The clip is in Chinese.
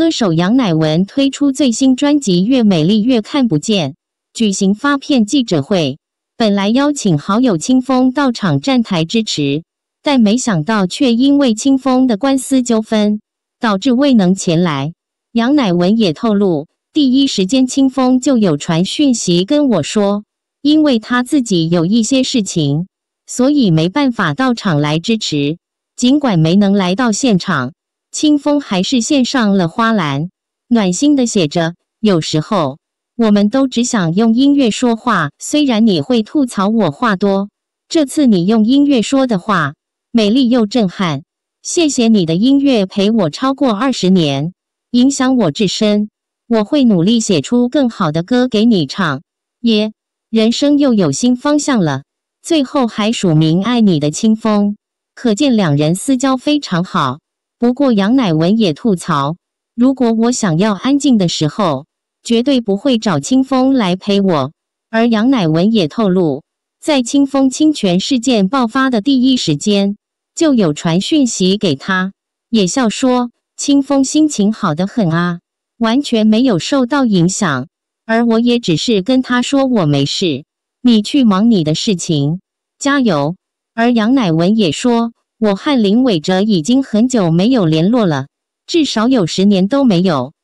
歌手杨乃文推出最新专辑《越美丽越看不见》，举行发片记者会。本来邀请好友清风到场站台支持，但没想到却因为清风的官司纠纷，导致未能前来。杨乃文也透露，第一时间清风就有传讯息跟我说，因为他自己有一些事情，所以没办法到场来支持。尽管没能来到现场。清风还是献上了花篮，暖心的写着：“有时候我们都只想用音乐说话，虽然你会吐槽我话多，这次你用音乐说的话，美丽又震撼。谢谢你的音乐陪我超过二十年，影响我至深。我会努力写出更好的歌给你唱。”耶，人生又有新方向了。最后还署名爱你的清风，可见两人私交非常好。不过杨乃文也吐槽：“如果我想要安静的时候，绝对不会找清风来陪我。”而杨乃文也透露，在清风侵权事件爆发的第一时间，就有传讯息给他，也笑说：“清风心情好的很啊，完全没有受到影响。”而我也只是跟他说：“我没事，你去忙你的事情，加油。”而杨乃文也说。我和林伟哲已经很久没有联络了，至少有十年都没有。